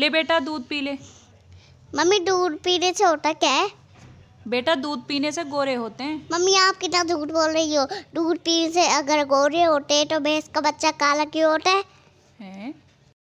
ले बेटा दूध पी ले मम्मी दूध पीने से होता क्या है बेटा दूध पीने से गोरे होते हैं मम्मी आप कितना झूठ बोल रही हो दूध पीने से अगर गोरे होते तो भैंस का बच्चा काला क्यों होता है, है?